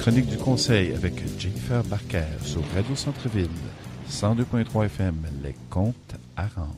Chronique du Conseil avec Jennifer Barker sur Radio Centre-Ville, 102.3 FM, les comptes à rendre.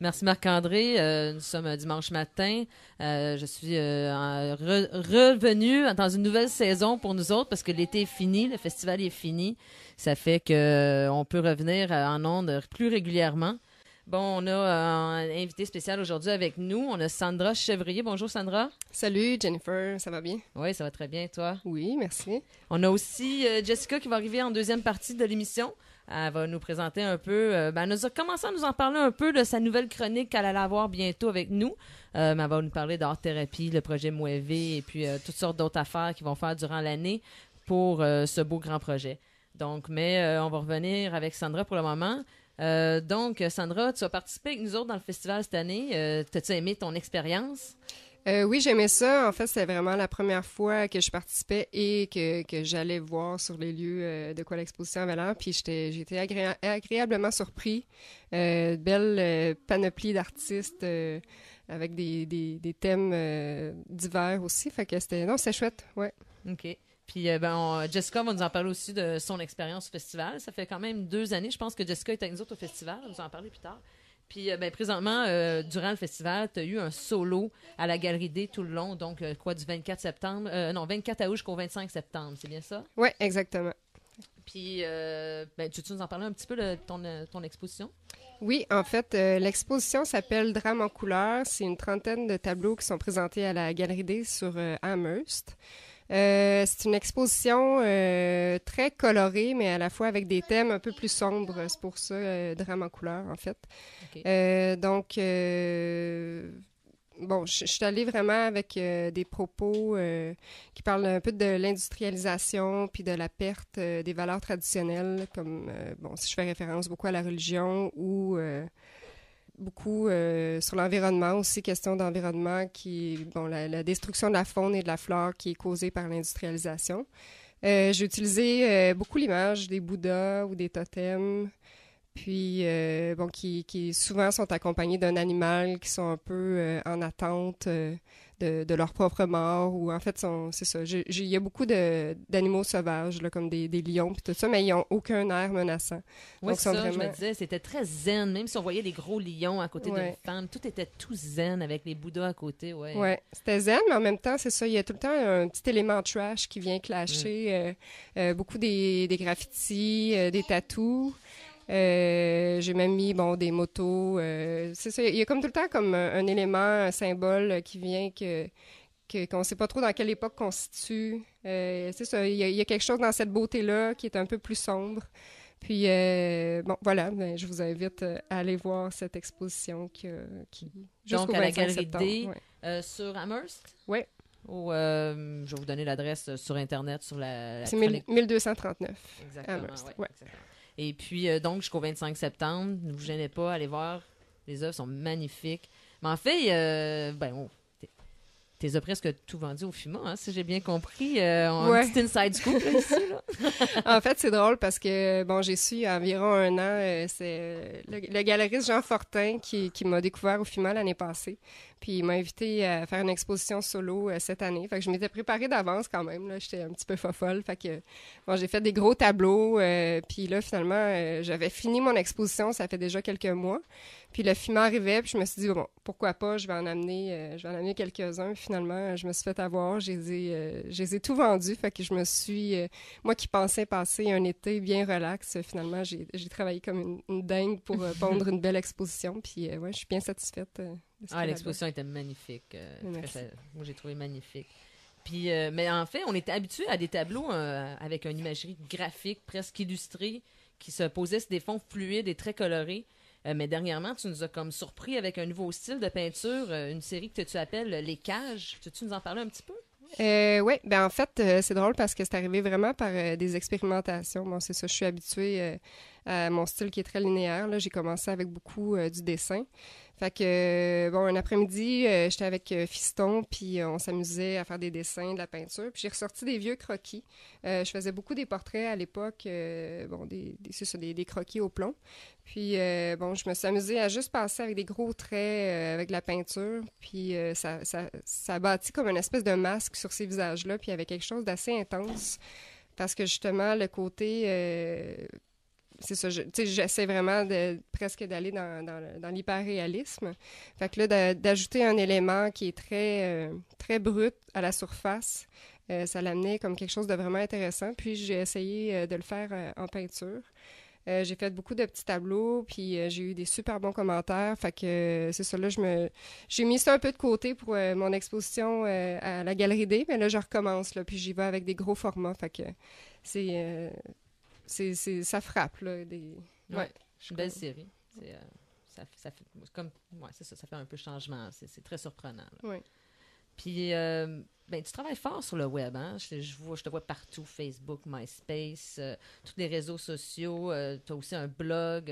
Merci Marc-André. Euh, nous sommes euh, dimanche matin. Euh, je suis revenue dans une nouvelle saison pour nous autres parce que l'été est fini, le festival est fini. Ça fait qu'on peut revenir en ondes plus régulièrement. Bon, on a euh, un invité spécial aujourd'hui avec nous. On a Sandra Chevrier. Bonjour Sandra. Salut Jennifer, ça va bien? Oui, ça va très bien, toi? Oui, merci. On a aussi euh, Jessica qui va arriver en deuxième partie de l'émission. Elle va nous présenter un peu, euh, ben, Elle nous a commencé à nous en parler un peu de sa nouvelle chronique qu'elle allait avoir bientôt avec nous. elle va nous parler d'art thérapie, le projet Mouévé et puis toutes sortes d'autres affaires qu'ils vont faire durant l'année pour ce beau grand projet. Donc, mais on va revenir avec Sandra pour le moment. Euh, donc, Sandra, tu as participé avec nous autres dans le festival cette année. Euh, t'as-tu aimé ton expérience? Euh, oui, j'aimais ça. En fait, c'est vraiment la première fois que je participais et que, j'allais voir sur les lieux de quoi l'exposition avait l'air. Puis j'étais agréablement surpris. belle panoplie d'artistes avec des, thèmes divers aussi. Fait que c'était non, c'est chouette, ouais. OK. Puis euh, ben, Jessica va nous en parler aussi de son expérience au festival. Ça fait quand même deux années, je pense, que Jessica est avec nous autres au festival. On va nous en parler plus tard. Puis euh, ben, présentement, euh, durant le festival, tu as eu un solo à la Galerie D tout le long, donc quoi, du 24 septembre, non, 24 août jusqu'au 25 septembre, c'est bien ça? Oui, exactement. Puis, ben, tu veux nous en parler un petit peu de ton, ton exposition? Oui, en fait, l'exposition s'appelle Drame en couleur. C'est une trentaine de tableaux qui sont présentés à la Galerie D sur Amherst. Euh, c'est une exposition euh, très colorée, mais à la fois avec des thèmes un peu plus sombres. C'est pour ça, euh, drame en couleur, en fait. donc, bon, je, je, suis allée vraiment avec des propos qui parlent un peu de l'industrialisation puis de la perte des valeurs traditionnelles, comme, bon, si je fais référence beaucoup à la religion ou beaucoup euh, sur l'environnement, aussi question d'environnement, qui bon, la, destruction de la faune et de la flore qui est causée par l'industrialisation. Euh, j'ai utilisé euh, beaucoup l'image des Bouddhas ou des totems, puis bon, qui, qui souvent sont accompagnés d'un animal qui sont un peu en attente de, leur propre mort ou en fait c'est ça il y a beaucoup d'animaux sauvages comme des, lions puis tout ça mais ils ont aucun air menaçant donc, ça, je me disais c'était très zen même si on voyait des gros lions à côté d'une femme tout était tout zen avec les bouddhas à côté ouais, ouais c'était zen mais en même temps c'est ça il y a tout le temps un petit élément trash qui vient clasher mm. euh, euh, beaucoup des, graffitis euh, des tatous euh, j'ai même mis bon des motos. Euh, c'est ça. Il y a comme tout le temps comme un, élément, un symbole euh, qui vient que qu'on ne sait pas trop dans quelle époque qu'on situe. c'est ça. Il y, a, quelque chose dans cette beauté là qui est un peu plus sombre. Puis bon, voilà. Ben, je vous invite à aller voir cette exposition qui, qui donc à la galerie D sur Amherst. Oui. Ou, je vais vous donner l'adresse sur Internet, sur la... c'est 1239. Exactement, Amherst, ouais, et puis, euh, donc, jusqu'au 25 septembre, ne vous gênez pas, allez voir. Les œuvres sont magnifiques. Mais en fait, euh, ben, tu presque tout vendu au FIMA, hein, si j'ai bien compris. on euh, inside scoop ici. en fait, c'est drôle parce que bon, j'ai su il y a environ un an, euh, c'est euh, le, galeriste Jean Fortin qui, m'a découvert au FIMA l'année passée. Puis il m'a invité à faire une exposition solo cette année. Fait que je m'étais préparée d'avance quand même. J'étais un petit peu fofolle. Fait que bon, j'ai fait des gros tableaux. puis là, finalement, j'avais fini mon exposition, ça fait déjà quelques mois. Puis le fumeur arrivait, puis je me suis dit, bon, pourquoi pas, je vais en amener, euh, amener quelques-uns. Finalement, je me suis fait avoir, je les ai, euh, tout vendus. Fait que je me suis, euh, moi qui pensais passer un été bien relax, finalement, j'ai, travaillé comme une, dingue pour pondre une belle exposition. Puis ouais, je suis bien satisfaite. De ah, l'exposition était magnifique. moi, j'ai trouvé magnifique. Puis, mais en fait, on était habitué à des tableaux avec une imagerie graphique presque illustrée qui se posait sur des fonds fluides et très colorés. Euh, mais dernièrement, tu nous as comme surpris avec un nouveau style de peinture, euh, une série que tu appelles Les Cages. Peux-tu nous en parler un petit peu? Euh, oui, ben en fait, euh, c'est drôle parce que c'est arrivé vraiment par des expérimentations. Bon, c'est ça, je suis habituée à mon style qui est très linéaire. J'ai commencé avec beaucoup du dessin que, euh, bon, un après-midi, euh, j'étais avec euh, Fiston, puis on s'amusait à faire des dessins, de la peinture. Puis j'ai ressorti des vieux croquis. je faisais beaucoup des portraits à l'époque, bon, des, des, croquis au plomb. Puis, bon, je me suis amusée à juste passer avec des gros traits, avec la peinture. Puis ça, ça, ça bâtit comme une espèce de masque sur ces visages-là, puis avec quelque chose d'assez intense. Parce que justement, le côté c'est ça, j'essaie vraiment presque d'aller dans, l'hyper-réalisme. Fait que là, d'ajouter un élément qui est très, euh, très brut à la surface, euh, ça l'amenait comme quelque chose de vraiment intéressant. Puis j'ai essayé euh, de le faire en peinture. j'ai fait beaucoup de petits tableaux, puis j'ai eu des super bons commentaires. Fait que c'est ça, là, je me, j'ai mis ça un peu de côté pour mon exposition à la Galerie D, mais là, je recommence, là, puis j'y vais avec des gros formats. Fait que c'est c'est, c'est, ça frappe, là. Des... Ouais, belle série. C'est, euh, ça, fait, comme, ouais, ça, fait un peu changement. C'est, c'est très surprenant. Puis, euh, ben, tu travailles fort sur le web. Hein? Je, vois, je te vois partout Facebook, MySpace, euh, tous les réseaux sociaux. tu as aussi un blog.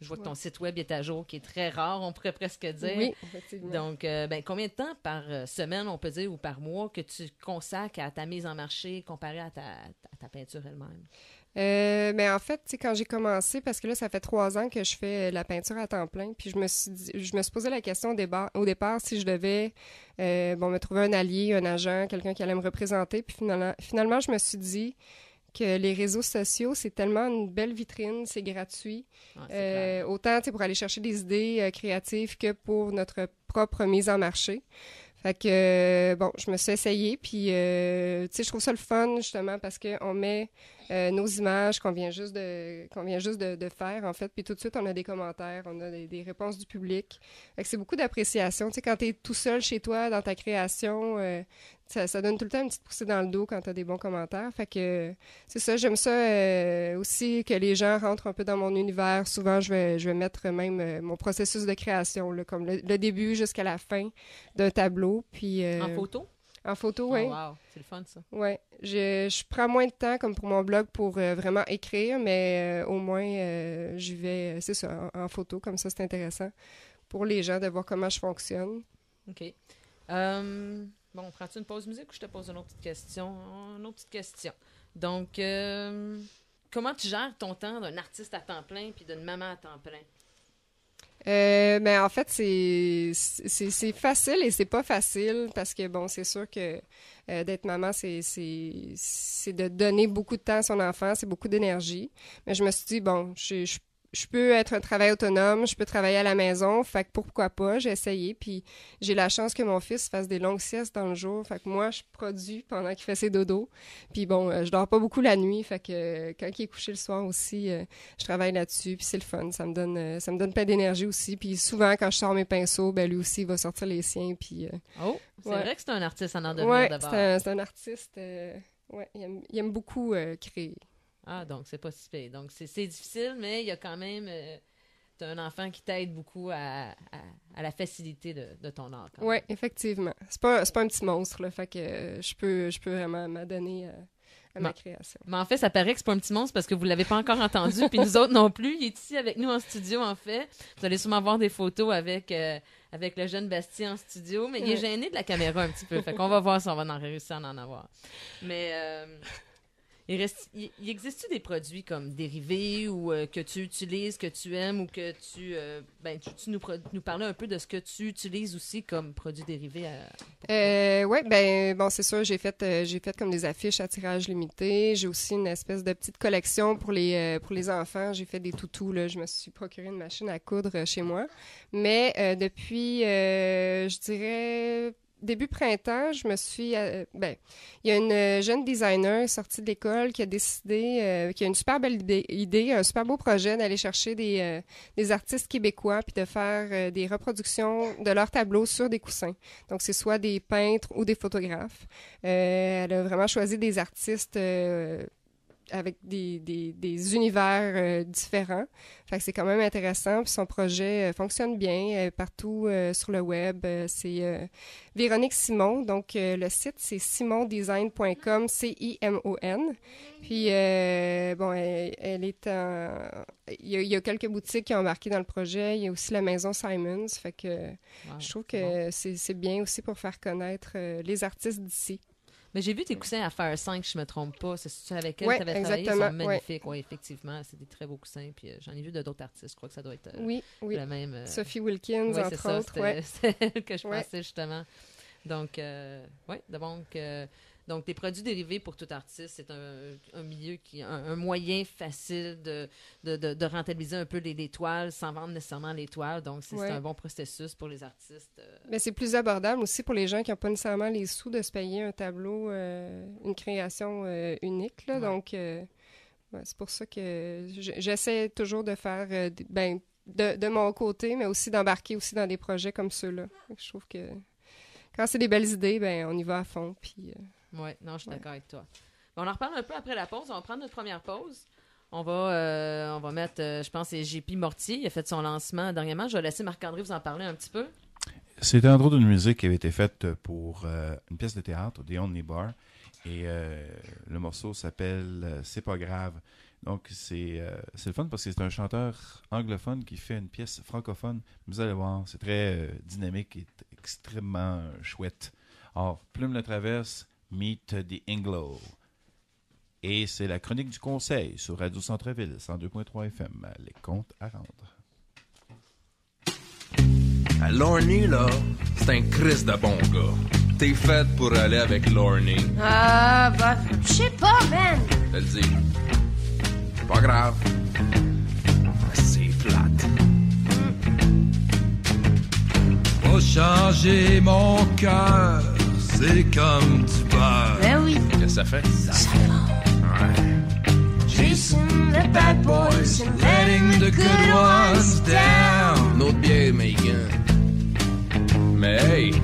je vois que ton site web est à jour, qui est très rare, on pourrait presque dire. Oui, Donc, ben, combien de temps par semaine, on peut dire, ou par mois, que tu consacres à ta mise en marché comparée à ta, à ta peinture elle-même? Euh, mais en fait, quand j'ai commencé, parce que là, ça fait trois ans que je fais euh, la peinture à temps plein, puis je me suis, je me suis posé la question au départ, si je devais euh, bon, me trouver un allié, un agent, quelqu'un qui allait me représenter. Puis finalement, finalement, je me suis dit que les réseaux sociaux, c'est tellement une belle vitrine, c'est gratuit. Ah, autant pour aller chercher des idées créatives que pour notre propre mise en marché. Fait que, bon, je me suis essayée, puis, tu sais, je trouve ça le fun, justement, parce qu'on met euh, nos images qu'on vient juste, de, qu'on vient juste de, de, faire, en fait. Puis tout de suite, on a des commentaires, on a des, des réponses du public. C'est beaucoup d'appréciation. Tu sais, quand tu es tout seul chez toi dans ta création, euh, ça, ça, donne tout le temps une petite poussée dans le dos quand tu as des bons commentaires. Fait que c'est ça, j'aime ça euh, aussi que les gens rentrent un peu dans mon univers. Souvent, je vais, je vais mettre même mon processus de création, là, comme le, début jusqu'à la fin d'un tableau. Puis, en photo? En photo, ah, oui. wow. C'est le fun, ça. Oui. Je, prends moins de temps, comme pour mon blog, pour euh, vraiment écrire, mais euh, au moins, je euh, j'y vais, c'est ça, en, photo, comme ça, c'est intéressant pour les gens de voir comment je fonctionne. OK. Hum, bon, prends-tu une pause musique ou je te pose une autre petite question? Une autre petite question. Donc, hum, comment tu gères ton temps d'un artiste à temps plein puis d'une maman à temps plein? Euh, mais en fait, c'est facile et c'est pas facile parce que, bon, c'est sûr que euh, d'être maman, c'est de donner beaucoup de temps à son enfant, c'est beaucoup d'énergie. Mais je me suis dit, bon, je, je je peux être un travail autonome, je peux travailler à la maison, fait que pourquoi pas, j'ai essayé, puis j'ai la chance que mon fils fasse des longues siestes dans le jour, fait que moi, je produis pendant qu'il fait ses dodos, puis bon, euh, je dors pas beaucoup la nuit, fait que euh, quand il est couché le soir aussi, euh, je travaille là-dessus, puis c'est le fun, ça me donne ça me donne plein d'énergie aussi, puis souvent, quand je sors mes pinceaux, ben lui aussi, il va sortir les siens, puis... oh, c'est vrai que c'est un artiste en en devenir, ouais, d'abord. c'est un, artiste, il aime, beaucoup créer. Ah, donc c'est pas si Donc c'est difficile, mais il y a quand même. Euh, tu un enfant qui t'aide beaucoup à, à, la facilité de, ton art. Oui, effectivement. C'est pas, pas un petit monstre, le Fait que euh, je, peux, je peux vraiment m'adonner. Euh, à ma création. Mais en fait, ça paraît que c'est pas un petit monstre parce que vous l'avez pas encore entendu, puis nous autres non plus. Il est ici avec nous en studio, en fait. Vous allez sûrement voir des photos avec avec le jeune Bastien en studio, mais il est gêné de la caméra un petit peu. Fait qu'on va voir si on va en réussir à en avoir. Mais il, reste, il, il existe des produits comme dérivés ou euh, que tu utilises, que tu aimes ou que tu. Euh, ben, tu, nous, nous parlais un peu de ce que tu utilises aussi comme produit dérivé. Euh, oui, ben, bon, c'est sûr, j'ai fait, euh, j'ai fait comme des affiches à tirage limité. J'ai aussi une espèce de petite collection pour les, pour les enfants. J'ai fait des toutous. Là. Je me suis procuré une machine à coudre chez moi. Mais depuis, je dirais début printemps, je me suis. Euh, ben, il y a une euh, jeune designer sortie de l'école qui a décidé, euh, qui a une super belle idée, un super beau projet d'aller chercher des, des, artistes québécois puis de faire des reproductions de leurs tableaux sur des coussins. Donc, c'est soit des peintres ou des photographes. elle a vraiment choisi des artistes avec des, des, univers euh, différents. Fait que c'est quand même intéressant. son projet euh, fonctionne bien euh, partout sur le web. c'est Véronique Simon. Donc, le site, c'est simondesign.com, C-I-M-O-N. Puis, bon, elle, est en... il, y a, quelques boutiques qui ont marqué dans le projet. Il y a aussi la maison Simons. Fait que je trouve que c'est bien aussi pour faire connaître les artistes d'ici. Mais j'ai vu tes coussins à faire 5, je ne me trompe pas. C'est avec elle que tu avais travaillé. Ils sont magnifiques, ouais. effectivement. C'est des très beaux coussins. Puis euh, j'en ai vu de d'autres artistes. Je crois que ça doit être euh, la même. Euh, Sophie Wilkins, entre autres. C'est celle que je pensais, justement. Donc, oui, donc donc, des produits dérivés pour tout artiste, c'est un, milieu qui un, moyen facile de, de, de, rentabiliser un peu les, toiles sans vendre nécessairement les toiles. Donc, c'est un bon processus pour les artistes. Euh. Mais c'est plus abordable aussi pour les gens qui n'ont pas nécessairement les sous de se payer un tableau, euh, une création euh, unique. Donc, c'est pour ça que j'essaie toujours de faire, ben, de, de mon côté, mais aussi d'embarquer aussi dans des projets comme ceux-là. Je trouve que quand c'est des belles idées, ben on y va à fond. Puis, oui, non, je suis d'accord avec toi. on en reparle un peu après la pause. On va prendre notre première pause. On va, euh, on va mettre, euh, je pense, c'est JP Mortier. Il a fait son lancement dernièrement. Je vais laisser Marc-André vous en parler un petit peu. C'était un drôle d'une musique qui avait été faite pour euh, une pièce de théâtre, The Only Bar. Et le morceau s'appelle C'est pas grave. Donc, c'est le fun parce que c'est un chanteur anglophone qui fait une pièce francophone. Vous allez voir, c'est très dynamique et extrêmement chouette. Alors, Plume la traverse, Meet the Anglo. Et c'est la chronique du conseil sur Radio Centre-Ville, 102.3 FM. Les comptes à rendre. À Lorny, là, c'est un Chris de bon gars. T'es faite pour aller avec Lorny. Ah, bah, je sais pas, Ben. Elle dit, pas grave. Ah, c'est flat Faut changer mon cœur c'est comme du beurre. Ben oui. Qu'est-ce que ça fait? Ça, fait. Ouais. Chasing the bad boys and letting the good ones down. Notre bière, Megan. Mais hey!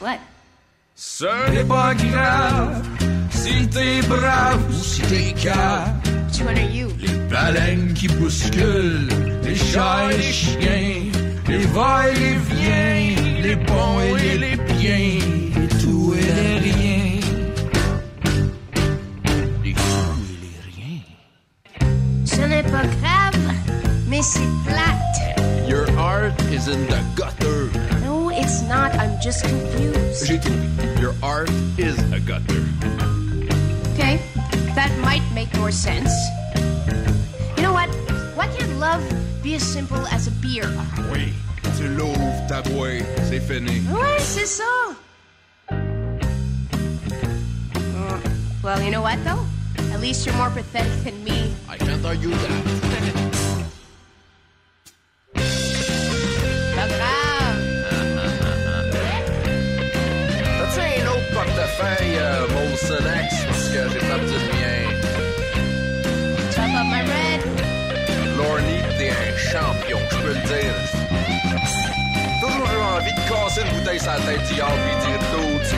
What? Ce n'est pas grave si t'es brave ou si t'es cave. Which one are you? Les baleines qui bousculent, les chats et les chiens, les va et les viens, les bons et les biens. Your art is in the gutter. No, it's not. I'm just confused. Your art is a gutter. Okay, that might make more sense. You know what? Why can't love be as simple as a beer? Oui, tu ta c'est fini. c'est ça. Well, you know what, though? At least you're more pathetic than me. I can't argue that. champion, je peux le dire. Toujours eu envie de casser une bouteille sur la tête d'hier puis dire d'eau,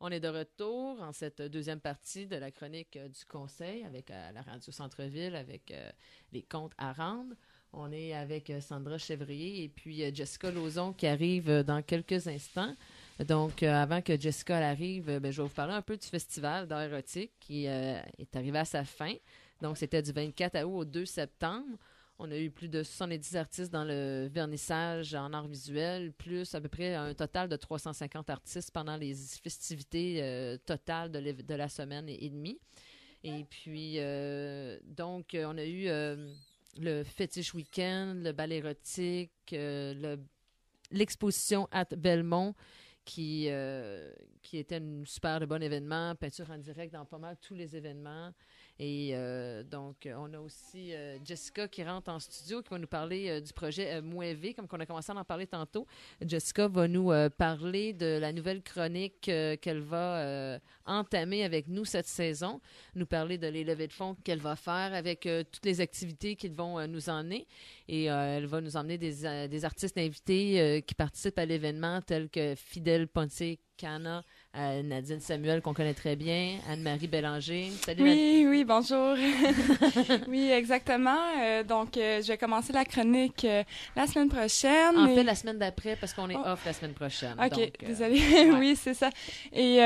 On est de retour en cette deuxième partie de la chronique euh, du Conseil avec euh, la radio Centre-Ville, avec euh, les comptes à rendre. On est avec Sandra Chevrier et puis Jessica Lauzon qui arrive dans quelques instants. Donc, avant que Jessica arrive, ben, je vais vous parler un peu du festival d'art qui est arrivé à sa fin. Donc, c'était du 24 août au 2 septembre. On a eu plus de 70 artistes dans le vernissage en art visuel, plus à peu près un total de 350 artistes pendant les festivités euh, totales de, la semaine et, demie. Et puis, euh, donc, euh, on a eu le fétiche week-end, le bal érotique, l'exposition à Belmont qui, qui était un super bon événement, peinture en direct dans pas mal tous les événements. Et euh, donc, on a aussi euh, Jessica qui rentre en studio, qui va nous parler euh, du projet Mouévé, comme on a commencé à en parler tantôt. Jessica va nous parler de la nouvelle chronique qu'elle va entamer avec nous cette saison, nous parler de les de fonds qu'elle va faire avec toutes les activités qu'ils vont nous emmener. Et elle va nous emmener des, artistes invités qui participent à l'événement, tels que Fidel Ponce, Cana, Nadine Samuel qu'on connaît très bien, Anne-Marie Bélanger. Salut. Oui, oui, bonjour. oui, exactement. Euh, donc, euh, je vais commencer la chronique euh, la semaine prochaine. En fait, la semaine d'après parce qu'on est oh. off la semaine prochaine. Ok, Vous désolée. oui, c'est ça. Et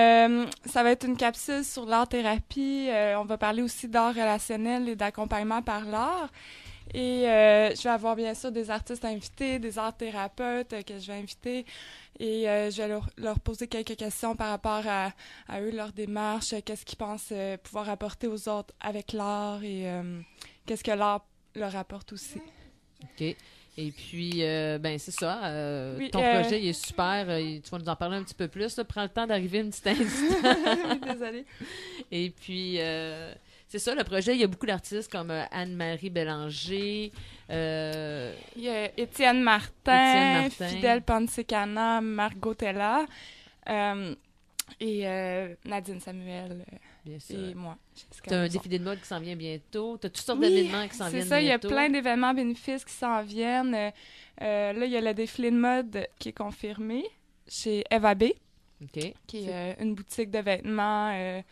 ça va être une capsule sur l'art thérapie. on va parler aussi d'art relationnel et d'accompagnement par l'art. Et euh, je vais avoir bien sûr des artistes invités, des art thérapeutes euh, que je vais inviter. Et euh, je vais leur, leur, poser quelques questions par rapport à, eux, leur démarche, qu'est-ce qu'ils pensent pouvoir apporter aux autres avec l'art et qu'est-ce que l'art leur apporte aussi. OK. Et puis, ben c'est ça. ton projet, il est super. tu vas nous en parler un petit peu plus. Prends le temps d'arriver une petite instant. Désolée. Et puis, c'est ça, le projet, il y a beaucoup d'artistes comme euh, Anne-Marie Bélanger. Euh, il y a Étienne Martin, Fidèle Fidel Marc Margot euh, et Nadine Samuel. Bien sûr. Et moi. Tu as un défilé de mode qui s'en vient bientôt. Tu as toutes sortes d'événements qui s'en viennent bientôt. C'est ça, il y a plein d'événements bénéfices qui s'en viennent. là, il y a le défilé de mode qui est confirmé chez Eva B, qui est une boutique de vêtements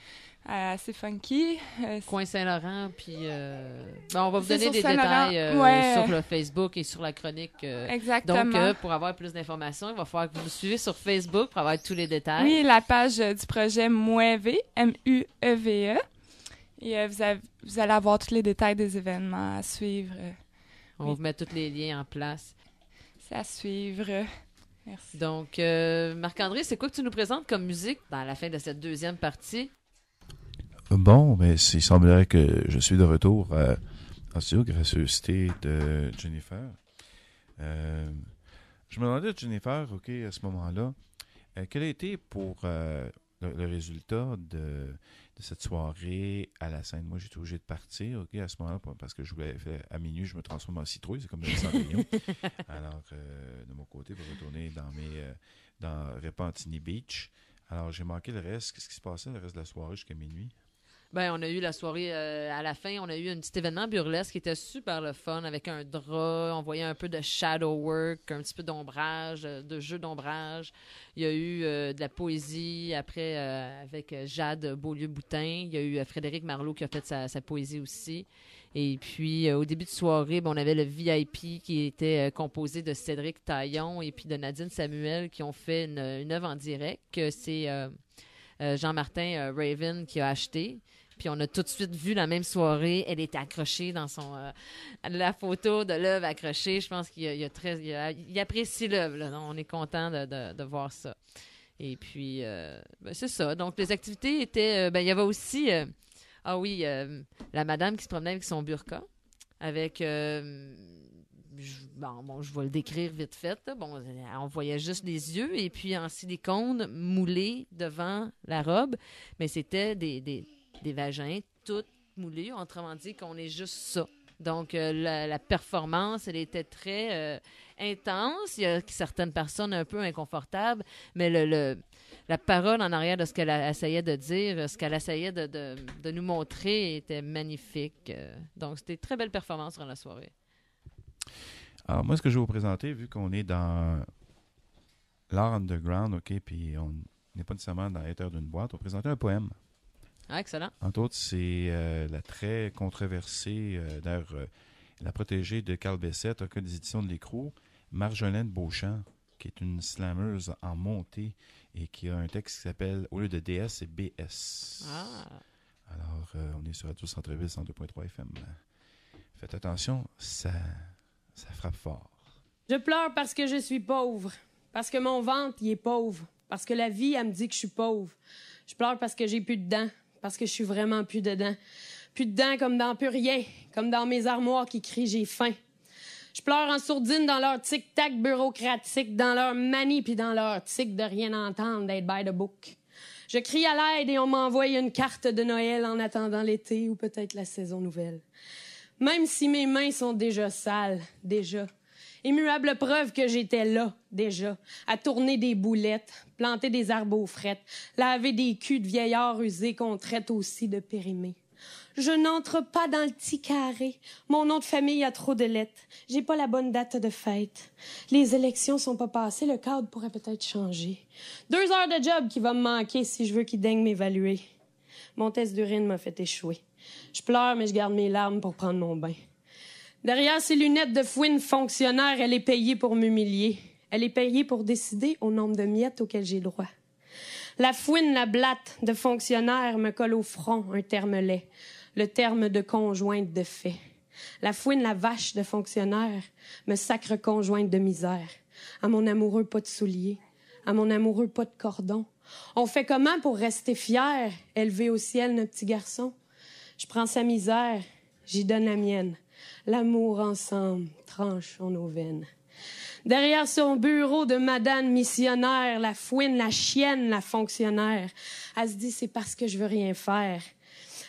euh, euh, c'est funky. Coin Saint-Laurent, puis euh, ben, on va vous donner des détails sur le Facebook et sur la chronique. Exactement. Donc, pour avoir plus d'informations, il va falloir que vous nous suivez sur Facebook pour avoir tous les détails. Oui, la page du projet Mueve, M-U-E-V-E. E. Et vous, allez avoir tous les détails des événements à suivre. On vous met tous les liens en place. C'est à suivre. Merci. Donc, Marc-André, c'est quoi que tu nous présentes comme musique dans la fin de cette deuxième partie? Bon, mais ben, il semblerait que je suis de retour euh, en studio, gracieuseté de Jennifer. Euh, je me demandais, Jennifer, OK, à ce moment-là, euh, quel a été pour euh, le, résultat de, cette soirée à la scène? Moi, j'étais obligé de partir, OK, à ce moment-là, parce que je voulais faire à minuit, je me transforme en citrouille, c'est comme le sanglion. Alors, de mon côté, pour retourner dans mes dans Repentini Beach. Alors, j'ai manqué le reste. Qu'est-ce qui se passait le reste de la soirée jusqu'à minuit? Ben, on a eu la soirée euh, à la fin, on a eu un petit événement burlesque qui était super le fun avec un drap. On voyait un peu de shadow work, un petit peu d'ombrage, euh, de jeu d'ombrage. Il y a eu euh, de la poésie après avec Jade Beaulieu-Boutin. Il y a eu Frédéric Marlot qui a fait sa, poésie aussi. Et puis, au début de soirée, ben, on avait le VIP qui était composé de Cédric Taillon et puis de Nadine Samuel qui ont fait une, une œuvre en direct. C'est Jean-Martin Raven qui a acheté. Puis on a tout de suite vu la même soirée, elle était accrochée dans son euh, la photo de l'œuvre accrochée. Je pense qu'il y a très, il, a, apprécie On est content de, voir ça. Et puis euh, ben, c'est ça. Donc les activités étaient, euh, ben il y avait aussi, ah oui, la madame qui se promenait avec son burqa, avec bon, je vais le décrire vite fait. Bon, on voyait juste les yeux et puis en silicone moulé devant la robe, mais c'était des, des, des vagins, toutes moulées. Autrement dit, qu'on est juste ça. Donc, euh, la, performance, elle était très euh, intense. Il y a certaines personnes un peu inconfortables, mais le, la parole en arrière de ce qu'elle essayait de dire, ce qu'elle essayait de, nous montrer était magnifique. Euh, donc, c'était une très belle performance dans la soirée. Alors, moi, ce que je vais vous présenter, vu qu'on est dans l'art underground, OK, puis on n'est pas nécessairement dans l'intérieur d'une boîte, on présenter un poème. Ah, excellent. Entre autres, c'est euh, la très controversée, euh, d'ailleurs, euh, la protégée de Carl Bessette, cas des éditions de l'écrou, Marjolaine Beauchamp, qui est une slameuse en montée et qui a un texte qui s'appelle, au lieu de DS, c'est BS. Ah. Alors, on est sur Radio centreville 102.3 FM. Faites attention, ça, ça frappe fort. Je pleure parce que je suis pauvre, parce que mon ventre, il est pauvre, parce que la vie, elle me dit que je suis pauvre. Je pleure parce que j'ai plus de dents parce que je suis vraiment plus dedans. Plus dedans comme dans plus rien, comme dans mes armoires qui crient j'ai faim. Je pleure en sourdine dans leur tic-tac bureaucratique, dans leur manie puis dans leur tic de rien entendre, d'être by the book. Je crie à l'aide et on m'envoie une carte de Noël en attendant l'été ou peut-être la saison nouvelle. Même si mes mains sont déjà sales, déjà Immuable preuve que j'étais là, déjà, à tourner des boulettes, planter des arbres aux frettes, laver des culs de vieillards usés qu'on traite aussi de périmés. Je n'entre pas dans le petit carré. Mon nom de famille a trop de lettres. J'ai pas la bonne date de fête. Les élections sont pas passées. Le cadre pourrait peut-être changer. Deux heures de job qui va me manquer si je veux qu'il daigne m'évaluer. Mon test d'urine m'a fait échouer. Je pleure, mais je garde mes larmes pour prendre mon bain. Derrière ces lunettes de fouine fonctionnaire, elle est payée pour m'humilier. Elle est payée pour décider au nombre de miettes auxquelles j'ai droit. La fouine, la blatte de fonctionnaire me colle au front un terme laid, le terme de conjointe de fait. La fouine, la vache de fonctionnaire, me sacre conjointe de misère. À mon amoureux, pas de souliers. À mon amoureux, pas de cordon. On fait comment pour rester fier, élever au ciel notre petit garçon? Je prends sa misère, j'y donne la mienne. L'amour ensemble tranche en nos veines. Derrière son bureau de madame missionnaire, la fouine, la chienne, la fonctionnaire, elle se dit c'est parce que je veux rien faire.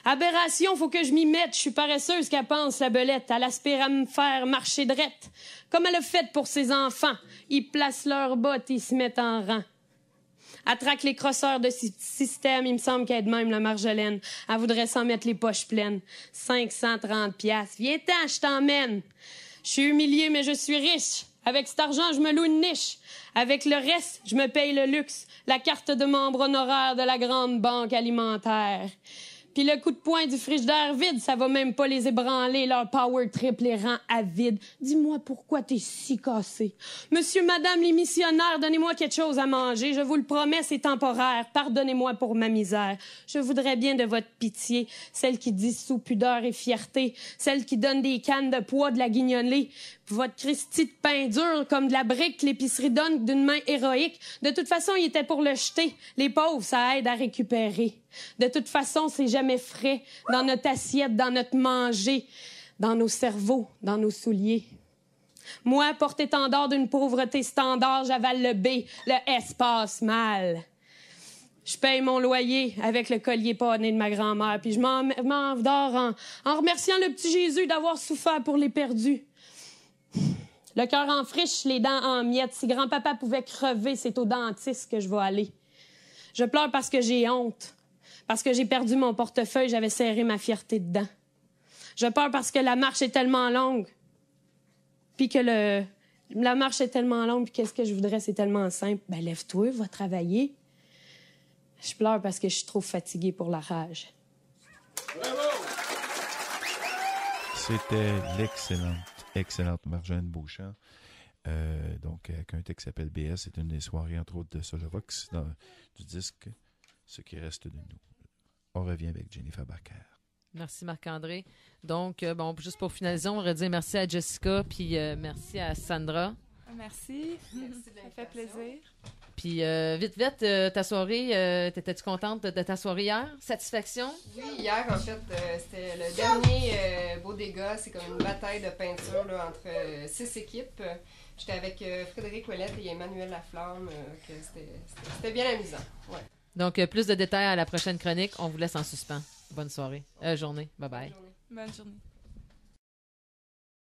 Aberration, faut que je m'y mette, je suis paresseuse qu'elle pense, la belette. Elle aspire à me faire marcher drette. Comme elle a fait pour ses enfants. Ils placent leurs bottes, ils se mettent en rang. Attraque les crosseurs de système, il me semble qu'elle de même, la Marjolaine. Elle voudrait s'en mettre les poches pleines. 530 piastres, Viens-t'en, je t'emmène. Je suis humilié, mais je suis riche. Avec cet argent, je me loue une niche. Avec le reste, je me paye le luxe, la carte de membre honoraire de la grande banque alimentaire. Puis le coup de poing du d'air vide, ça va même pas les ébranler, leur power trip les rend avides. Dis-moi pourquoi t'es si cassé. Monsieur, madame, les missionnaires, donnez-moi quelque chose à manger. Je vous le promets, c'est temporaire. Pardonnez-moi pour ma misère. Je voudrais bien de votre pitié, celle qui dissout pudeur et fierté, celle qui donne des cannes de poids de la guignolée votre Christie de pain comme de la brique l'épicerie donne d'une main héroïque. De toute façon, il était pour le jeter. Les pauvres, ça aide à récupérer. De toute façon, c'est jamais frais dans notre assiette, dans notre manger, dans nos cerveaux, dans nos souliers. Moi, en étendard d'une pauvreté standard, j'avale le B, le S passe mal. Je paye mon loyer avec le collier pas de ma grand-mère, puis je m'en en remerciant le petit Jésus d'avoir souffert pour les perdus. Le cœur en friche, les dents en miettes. Si grand-papa pouvait crever, c'est au dentiste que je vais aller. Je pleure parce que j'ai honte, parce que j'ai perdu mon portefeuille, j'avais serré ma fierté dedans. Je pleure parce que la marche est tellement longue, puis que le, la marche est tellement longue, puis qu'est-ce que je voudrais, c'est tellement simple. Ben, lève-toi, va travailler. Je pleure parce que je suis trop fatiguée pour la rage. C'était l'excellent excellente Marjane Beauchamp. Euh, donc, avec un texte qui s'appelle BS, c'est une des soirées, entre autres, de Solovox dans, du disque Ce qui reste de nous. On revient avec Jennifer Baker Merci Marc-André. Donc, euh, bon, juste pour finaliser, on va dire merci à Jessica, puis euh, merci à Sandra. Merci. Ça fait plaisir. Puis, euh, vite, vite, euh, ta soirée, tu euh, t'étais-tu contente de, ta soirée hier? Satisfaction? Oui, hier, en fait, c'était le dernier beau dégât. C'est comme une bataille de peinture entre six équipes. J'étais avec Frédéric Ouellette et Emmanuel Laflamme. c'était bien amusant. Donc, plus de détails à la prochaine chronique. On vous laisse en suspens. Bonne soirée. journée. Bye-bye. Bonne journée.